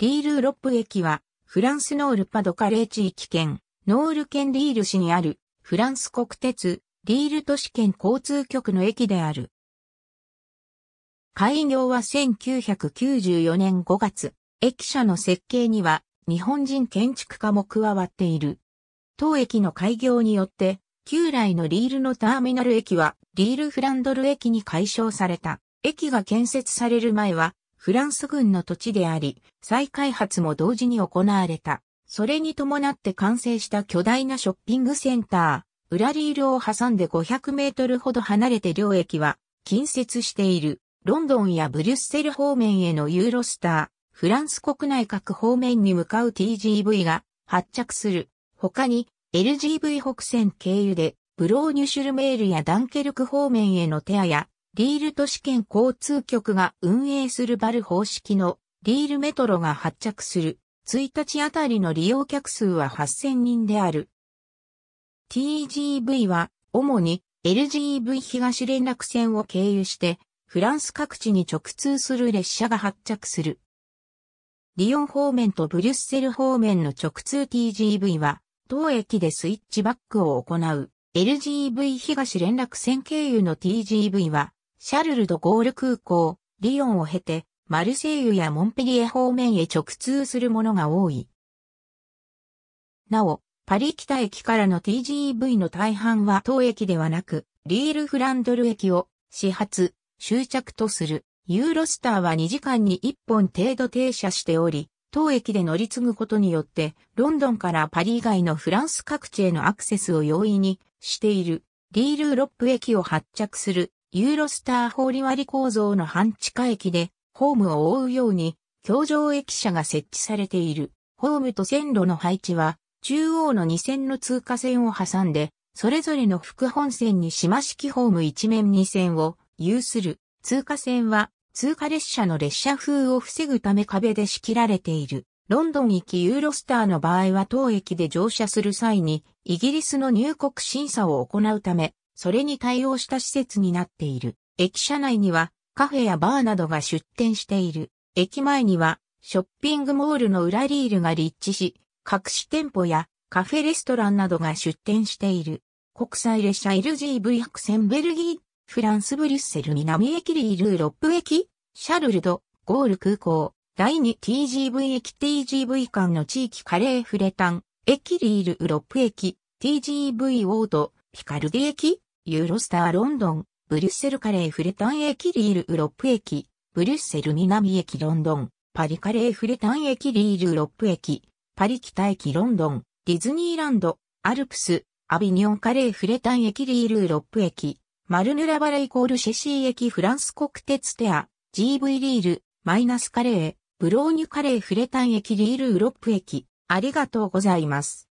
リール・ロップ駅は、フランスノール・パドカレー地域圏、ノール県リール市にある、フランス国鉄、リール都市圏交通局の駅である。開業は1994年5月、駅舎の設計には、日本人建築家も加わっている。当駅の開業によって、旧来のリールのターミナル駅は、リールフランドル駅に解消された。駅が建設される前は、フランス軍の土地であり、再開発も同時に行われた。それに伴って完成した巨大なショッピングセンター、ウラリールを挟んで500メートルほど離れて領域は近接している。ロンドンやブリュッセル方面へのユーロスター、フランス国内各方面に向かう TGV が発着する。他に LGV 北線経由でブローニュシュルメールやダンケルク方面へのテアやディール都市圏交通局が運営するバル方式のリールメトロが発着する1日あたりの利用客数は8000人である。TGV は主に LGV 東連絡線を経由してフランス各地に直通する列車が発着する。リヨン方面とブリュッセル方面の直通 TGV は当駅でスイッチバックを行う LGV 東連絡線経由の TGV はシャルル・ド・ゴール空港、リヨンを経て、マルセイユやモンペリエ方面へ直通するものが多い。なお、パリ北駅からの TGV の大半は当駅ではなく、リール・フランドル駅を始発、終着とする。ユーロスターは2時間に1本程度停車しており、当駅で乗り継ぐことによって、ロンドンからパリ以外のフランス各地へのアクセスを容易にしている。リール・ロップ駅を発着するユーロスター法理割構造の半地下駅で、ホームを覆うように、橋上駅舎が設置されている。ホームと線路の配置は、中央の2線の通過線を挟んで、それぞれの副本線に島式ホーム一面2線を有する。通過線は、通過列車の列車風を防ぐため壁で仕切られている。ロンドン行きユーロスターの場合は当駅で乗車する際に、イギリスの入国審査を行うため、それに対応した施設になっている。駅舎内にはカフェやバーなどが出店している。駅前にはショッピングモールの裏リールが立地し、隠し店舗やカフェレストランなどが出店している。国際列車 LGV 白線ベルギー、フランスブリュッセル南駅リールロップ駅、シャルルド、ゴール空港、第 2TGV 駅 TGV 間の地域カレーフレタン、駅リールロップ駅、TGV オート、ピカルデ駅、ユーロスターロンドン、ブリュッセルカレーフレタン駅リールウロップ駅、ブリュッセル南駅ロンドン、パリカレーフレタン駅リールウロップ駅、パリ北駅ロンドン、ディズニーランド、アルプス、アビニョンカレーフレタン駅リールウロップ駅、マルヌラバレイコールシェシー駅フランス国鉄テア、GV リール、マイナスカレー、ブローニュカレーフレタン駅リールウロップ駅、ありがとうございます。